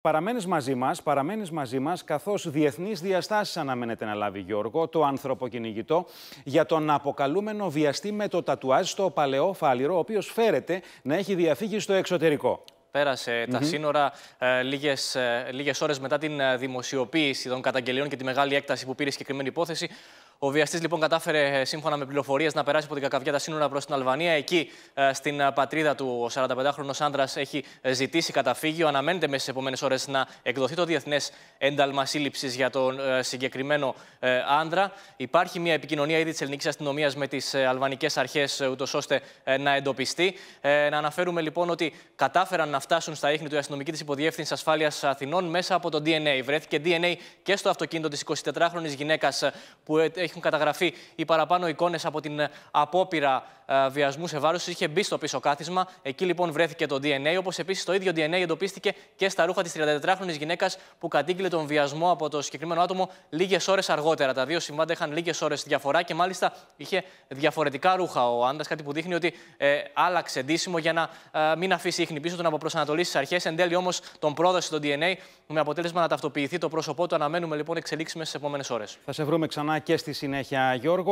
Παραμένεις μαζί μας, παραμένεις μαζί μας, καθώς διεθνείς διαστάσεις αναμένεται να λάβει Γιώργο, το ανθρωποκυνηγητό, για τον αποκαλούμενο βιαστή με το τατουάζ στο παλαιό φάλιρο, ο οποίος φέρεται να έχει διαφύγει στο εξωτερικό. Πέρασε τα σύνορα ε, λίγες λίγες ε, ώρες μετά την ε, δημοσιοποίηση των καταγγελιών και τη μεγάλη έκταση που πήρε η συγκεκριμένη υπόθεση. Ο βιαστής λοιπόν κατάφερε ε, σύμφωνα με πληροφορίες να περάσει από την κακαβιά τα σύνορα προς την Αλβανία. Εκεί ε, στην ε, πατρίδα του, ο 45χρονο άντρα έχει ζητήσει καταφύγιο. Αναμένεται μέσα στι επόμενες ώρες να εκδοθεί το διεθνές ένταλμα σύλληψης για τον συγκεκριμένο άντρα. Υπάρχει μια επικοινωνία ήδη της ελληνικής αστυνομίας με τις αλβανικές αρχές, ούτως ώστε να εντοπιστεί. Να αναφέρουμε λοιπόν ότι κατάφεραν να φτάσουν στα ίχνη του αστυνομική της υποδιεύθυνσης ασφάλειας Αθηνών μέσα από το DNA. Βρέθηκε DNA και στο αυτοκίνητο της 24χρονη γυναίκα που έχουν καταγραφεί οι παραπάνω εικόνες από την ε, απόπειρα ε, βιασμού σε βάρος είχε μπει στο πίσω κάθισμα. Εκεί λοιπόν βρέθηκε το DNA, όπως επίσης το ίδιο DNA εντοπίστηκε και στα ρούχα της 34χρονη γυναίκας που κατήγγειλε τον βιασμό από το συγκεκριμένο άτομο λίγες ώρες αργότερα. Τα δύο συμβάντα είχαν λίγες ώρες διαφορά και μάλιστα είχε διαφορετικά ρούχα ο άντρας, κάτι που δείχνει ότι ε, άλλαξε ντύσιμο για να ε, μην αφήσει ίχνη πίσω τον από αποπροσανατολίσει στι αρχές. Εν τέλει όμως τον πρόδωσε το DNA με αποτέλεσμα να ταυτοποιηθεί το πρόσωπό του. Αναμένουμε λοιπόν εξελίξεις μέσα στις επόμενες ώρες. Θα σε βρούμε ξανά και στη συνέχεια, Γιώργο.